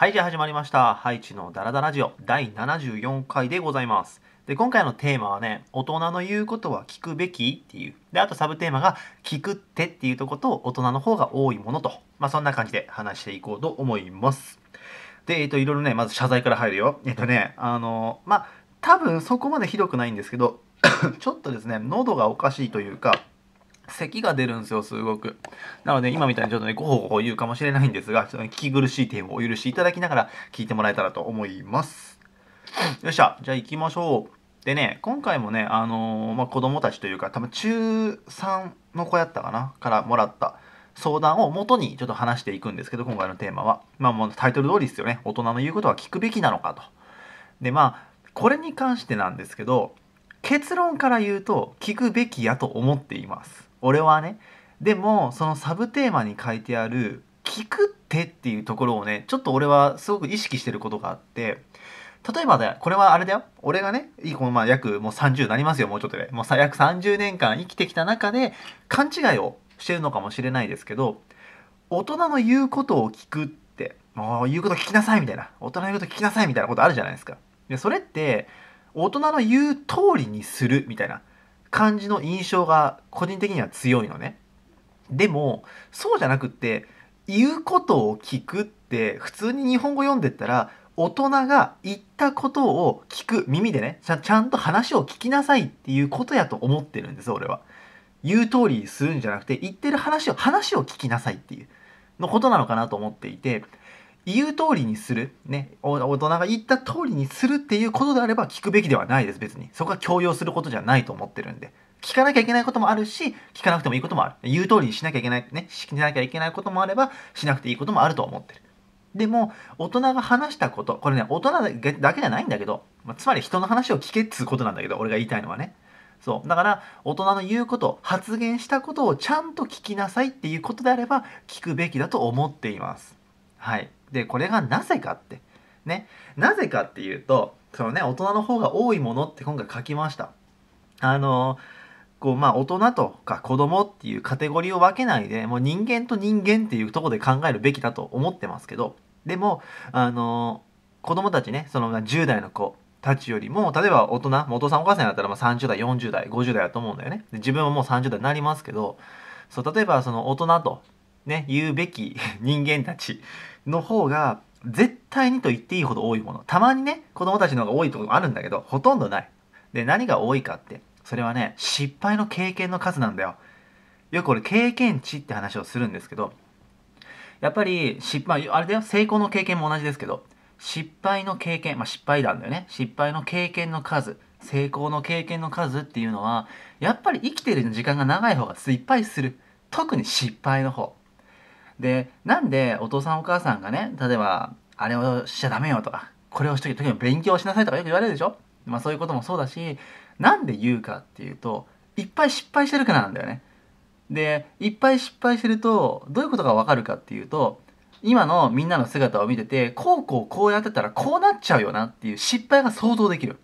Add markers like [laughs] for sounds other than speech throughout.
はい、じゃあ始まりました。ハイチのダラダラジオ第74回でございます。で、今回のテーマはね、大人の言うことは聞くべきっていう。で、あとサブテーマが、聞くってっていうとこと大人の方が多いものと。まあ、そんな感じで話していこうと思います。で、えっと、いろいろね、まず謝罪から入るよ。えっとね、あの、まあ、多分そこまでひどくないんですけど、[coughs] ちょっとですね、喉がおかしいというか、咳が出るんですよ、すごく。なので、今みたいにちょっとね、ごほごほ言うかもしれないんですが、ちょっとね、聞き苦しい点をお許しいただきながら聞いてもらえたらと思います。よっしゃ、じゃあ行きましょう。でね、今回もね、あのー、まあ、子供たちというか、多分中3の子やったかなからもらった相談を元にちょっと話していくんですけど、今回のテーマは。まあ、もうタイトル通りですよね。大人の言うことは聞くべきなのかと。で、まあ、これに関してなんですけど、結論から言うと、聞くべきやと思っています。俺はねでもそのサブテーマに書いてある「聞くって」っていうところをねちょっと俺はすごく意識してることがあって例えばだよ、これはあれだよ。俺がね、このまあ約もう30になりますよ、もうちょっとで、ね。もう約30年間生きてきた中で、勘違いをしてるのかもしれないですけど、大人の言うことを聞くって、もう言うこと聞きなさいみたいな、大人の言うこと聞きなさいみたいなことあるじゃないですか。で、それって、大人の言う通りにするみたいな。感じの印象が個人的には強いのね。でも、そうじゃなくって、言うことを聞くって、普通に日本語読んでったら、大人が言ったことを聞く、耳でね、ちゃんと話を聞きなさいっていうことやと思ってるんです、俺は。言う通りするんじゃなくて、言ってる話を、話を聞きなさいっていう、のことなのかなと思っていて、言う通りにする、ね、大人が言った通りにするっていうことであれば聞くべきではないです別にそこは強要することじゃないと思ってるんで聞かなきゃいけないこともあるし聞かなくてもいいこともある言う通りにしなきゃいけないねしなきゃいけないこともあればしなくていいこともあると思ってるでも大人が話したことこれね大人だけじゃないんだけど、まあ、つまり人の話を聞けっつうことなんだけど俺が言いたいのはねそうだから大人の言うこと発言したことをちゃんと聞きなさいっていうことであれば聞くべきだと思っていますはい、でこれがなぜかってねなぜかっていうとそのね大人の方が多いものって今回書きました。あのこうまあ大人とか子供っていうカテゴリーを分けないでもう人間と人間っていうとこで考えるべきだと思ってますけどでもあの子供たちねその10代の子たちよりも例えば大人お父さんお母さんだったらまあ30代40代50代だと思うんだよねで自分はもう30代になりますけどそう例えばその大人とね言うべき人間たちの方が絶対にと言っていいほど多いものたまにね子供たちの方が多いところもあるんだけどほとんどないで何が多いかってそれはね失敗の経験の数なんだよよく俺経験値って話をするんですけどやっぱり失敗、あ、あれだよ成功の経験も同じですけど失敗の経験まあ失敗談だよね失敗の経験の数成功の経験の数っていうのはやっぱり生きてる時間が長い方がいっぱいする特に失敗の方でなんでお父さんお母さんがね例えばあれをしちゃダメよとかこれをしとけとに勉強しなさいとかよく言われるでしょ、まあ、そういうこともそうだしなんで言うかっていうといっぱい失敗してるからなんだよねでいっぱい失敗してるとどういうことがわかるかっていうと今のみんなの姿を見ててこうこうこうやってたらこうなっちゃうよなっていう失敗が想像できる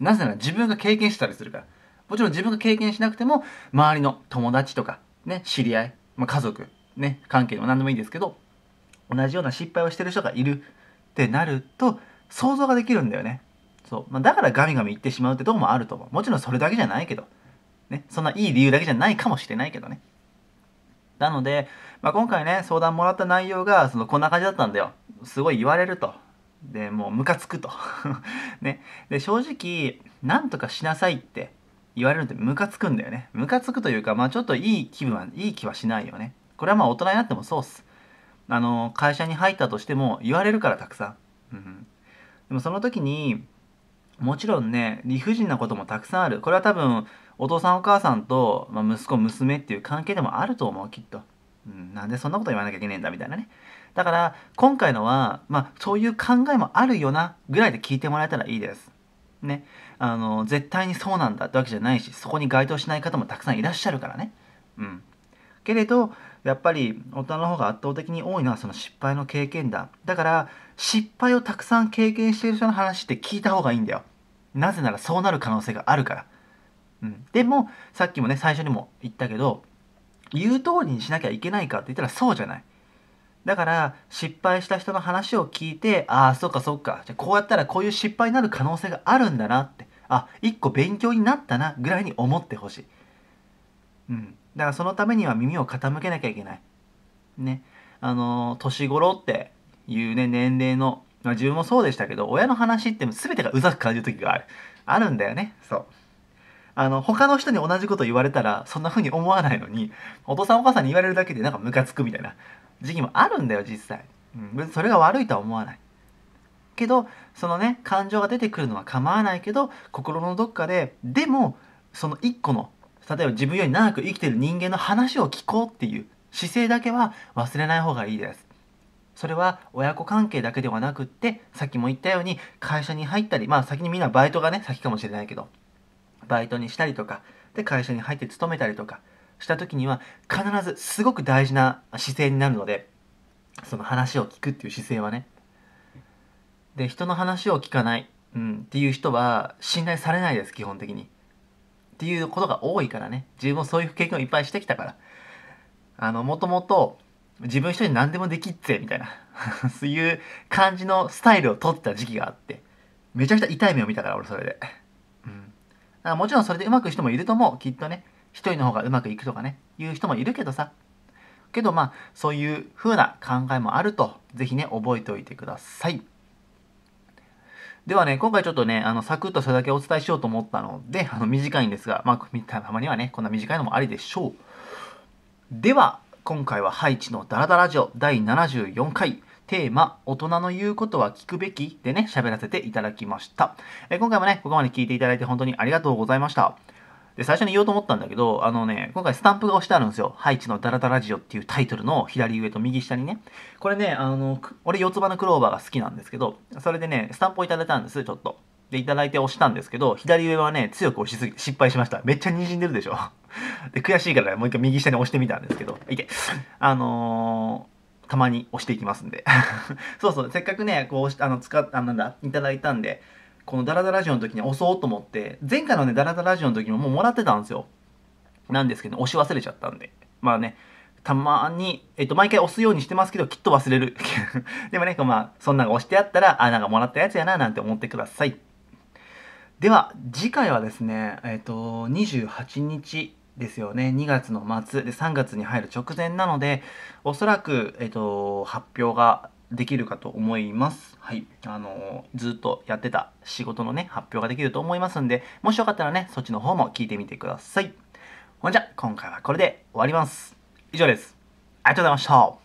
なぜなら自分が経験したりするからもちろん自分が経験しなくても周りの友達とかね知り合い、まあ、家族ね、関係でも何でもいいですけど、同じような失敗をしてる人がいるってなると、想像ができるんだよね。そう。まあ、だからガミガミ言ってしまうってとこもあると思う。もちろんそれだけじゃないけど、ね、そんないい理由だけじゃないかもしれないけどね。なので、まあ、今回ね、相談もらった内容が、その、こんな感じだったんだよ。すごい言われると。で、もう、ムカつくと。[laughs] ね。で、正直、なんとかしなさいって言われるのってムカつくんだよね。ムカつくというか、まあ、ちょっといい気分は、いい気はしないよね。これはまあ大人になってもそうっす。あの、会社に入ったとしても言われるからたくさん。うん。でもその時に、もちろんね、理不尽なこともたくさんある。これは多分、お父さんお母さんと、まあ、息子娘っていう関係でもあると思う、きっと。うん、なんでそんなこと言わなきゃいけねえんだみたいなね。だから、今回のは、まあ、そういう考えもあるよな、ぐらいで聞いてもらえたらいいです。ね。あの、絶対にそうなんだってわけじゃないし、そこに該当しない方もたくさんいらっしゃるからね。うん。けれど、やっぱり大人の方が圧倒的に多いのはその失敗の経験談だから失敗をたくさん経験している人の話って聞いた方がいいんだよなぜならそうなる可能性があるから、うん、でもさっきもね最初にも言ったけど言う通りにしなきゃいけないかって言ったらそうじゃないだから失敗した人の話を聞いてああそっかそっかじゃこうやったらこういう失敗になる可能性があるんだなってあ一個勉強になったなぐらいに思ってほしいうん。だからそのためには耳を傾けなきゃいけない。ね。あの、年頃っていうね、年齢の、まあ、自分もそうでしたけど、親の話って全てがうざく感じる時がある。あるんだよね。そう。あの、他の人に同じこと言われたら、そんな風に思わないのに、お父さんお母さんに言われるだけでなんかムカつくみたいな時期もあるんだよ、実際。うん、別にそれが悪いとは思わない。けど、そのね、感情が出てくるのは構わないけど、心のどっかで、でも、その一個の例えば自分より長く生きてる人間の話を聞こうっていう姿勢だけは忘れない方がいいです。それは親子関係だけではなくってさっきも言ったように会社に入ったりまあ先にみんなバイトがね先かもしれないけどバイトにしたりとかで会社に入って勤めたりとかした時には必ずすごく大事な姿勢になるのでその話を聞くっていう姿勢はねで人の話を聞かない、うん、っていう人は信頼されないです基本的にっていうことが多いからね自分もそういう経験をいっぱいしてきたからあのもともと自分一人何でもできっぜみたいな [laughs] そういう感じのスタイルを取った時期があってめちゃくちゃ痛い目を見たから俺それで、うん、だからもちろんそれでうまくいく人もいると思うきっとね一人の方がうまくいくとかねいう人もいるけどさけどまあそういう風な考えもあると是非ね覚えておいてください。ではね、今回ちょっとね、あの、サクッとそれだけお伝えしようと思ったので、あの、短いんですが、まあ、たまにはね、こんな短いのもありでしょう。では、今回はハイチのダラダラジオ第74回、テーマ、大人の言うことは聞くべきでね、喋らせていただきました。え今回もね、ここまで聞いていただいて本当にありがとうございました。で、最初に言おうと思ったんだけど、あのね、今回スタンプが押してあるんですよ。ハイチのダラダラジオっていうタイトルの左上と右下にね。これね、あの、俺四つ葉のクローバーが好きなんですけど、それでね、スタンプをいただいたんです、ちょっと。で、いただいて押したんですけど、左上はね、強く押しすぎ失敗しました。めっちゃ滲んでるでしょ。で、悔しいから、ね、もう一回右下に押してみたんですけど、いて。あのーたまに押していきますんで [laughs] そうそう、せっかくね、こう、あの、使っ、あ、なんだ、いただいたんで、このダラダラジオの時に押そうと思って、前回のね、ダラダラジオの時ももうもらってたんですよ。なんですけど、押し忘れちゃったんで。まあね、たまに、えっと、毎回押すようにしてますけど、きっと忘れる。[laughs] でもね、まあ、そんなんが押してあったら、あ、なんかもらったやつやな、なんて思ってください。では、次回はですね、えっと、28日ですよね。2月の末で3月に入る直前なので、おそらく、えっと、発表ができるかと思います。はい。あのー、ずっとやってた仕事のね、発表ができると思いますんで、もしよかったらね、そっちの方も聞いてみてください。ほんじゃ、今回はこれで終わります。以上です。ありがとうございました。